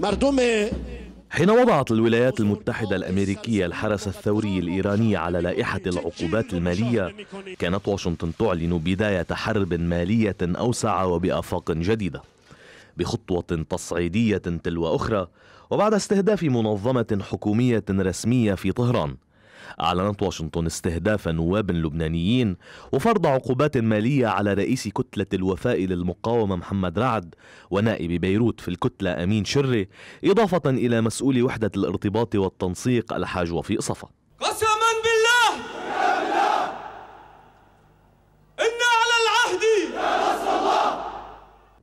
مردم حين وضعت الولايات المتحدة الأمريكية الحرس الثوري الإيراني على لائحة العقوبات المالية كانت واشنطن تعلن بداية حرب مالية أوسع وبآفاق جديدة بخطوة تصعيدية تلو أخرى وبعد استهداف منظمة حكومية رسمية في طهران أعلنت واشنطن استهداف نواب لبنانيين وفرض عقوبات مالية على رئيس كتلة الوفاء للمقاومة محمد رعد ونائب بيروت في الكتلة أمين شري إضافة إلى مسؤول وحدة الارتباط والتنسيق الحاج وفيق صفا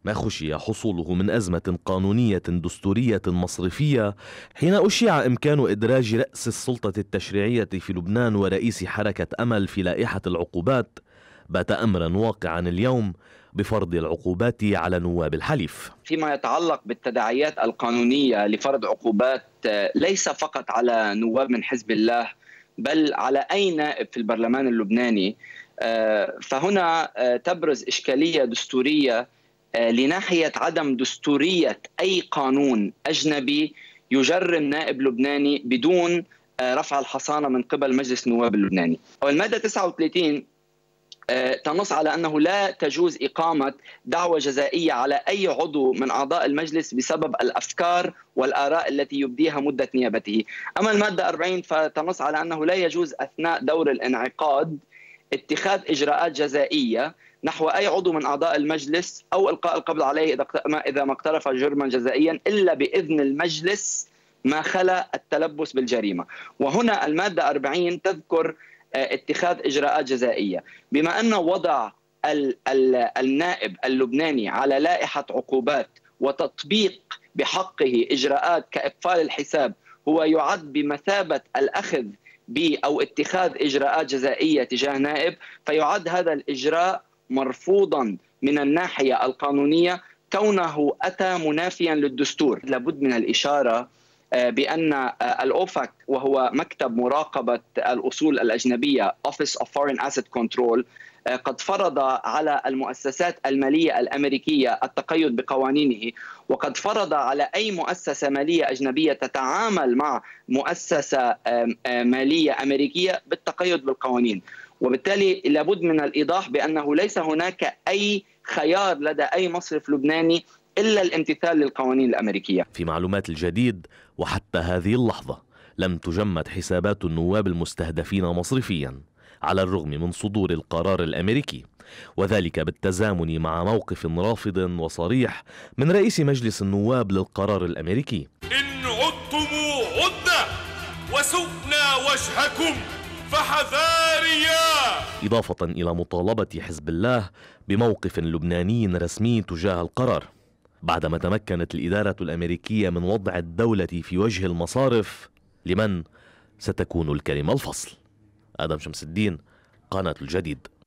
ما خشي حصوله من أزمة قانونية دستورية مصرفية حين أشيع إمكان إدراج رأس السلطة التشريعية في لبنان ورئيس حركة أمل في لائحة العقوبات بات أمرا واقعا اليوم بفرض العقوبات على نواب الحليف فيما يتعلق بالتداعيات القانونية لفرض عقوبات آه، ليس فقط على نواب من حزب الله بل على أي نائب في البرلمان اللبناني آه، فهنا آه، تبرز إشكالية دستورية آه، لناحيه عدم دستوريه اي قانون اجنبي يجرم نائب لبناني بدون آه، رفع الحصانه من قبل مجلس النواب اللبناني. الماده 39 آه، تنص على انه لا تجوز اقامه دعوه جزائيه على اي عضو من اعضاء المجلس بسبب الافكار والاراء التي يبديها مده نيابته. اما الماده 40 فتنص على انه لا يجوز اثناء دور الانعقاد اتخاذ اجراءات جزائيه نحو اي عضو من اعضاء المجلس او القاء القبض عليه اذا اذا ما اقترف جرما جزائيا الا باذن المجلس ما خلا التلبس بالجريمه، وهنا الماده 40 تذكر آه، اتخاذ اجراءات جزائيه، بما ان وضع النائب اللبناني على لائحه عقوبات وتطبيق بحقه اجراءات كاقفال الحساب هو يعد بمثابه الاخذ أو اتخاذ إجراءات جزائية تجاه نائب فيعد هذا الإجراء مرفوضا من الناحية القانونية كونه أتى منافيا للدستور لابد من الإشارة آه، بان آه، الاوفاك وهو مكتب مراقبه الاصول الاجنبيه Office of Foreign Asset Control آه، قد فرض على المؤسسات الماليه الامريكيه التقيد بقوانينه وقد فرض على اي مؤسسه ماليه اجنبيه تتعامل مع مؤسسه ماليه امريكيه بالتقيد بالقوانين وبالتالي لابد من الايضاح بانه ليس هناك اي خيار لدى اي مصرف لبناني إلا الامتثال للقوانين الأمريكية في معلومات الجديد وحتى هذه اللحظة لم تجمد حسابات النواب المستهدفين مصرفيا على الرغم من صدور القرار الامريكي وذلك بالتزامن مع موقف رافض وصريح من رئيس مجلس النواب للقرار الامريكي ان عدتم عدنا وسبنا وجهكم فحذاريا اضافه الى مطالبه حزب الله بموقف لبناني رسمي تجاه القرار بعدما تمكنت الإدارة الأمريكية من وضع الدولة في وجه المصارف لمن ستكون الكلمة الفصل آدم شمس الدين قناة الجديد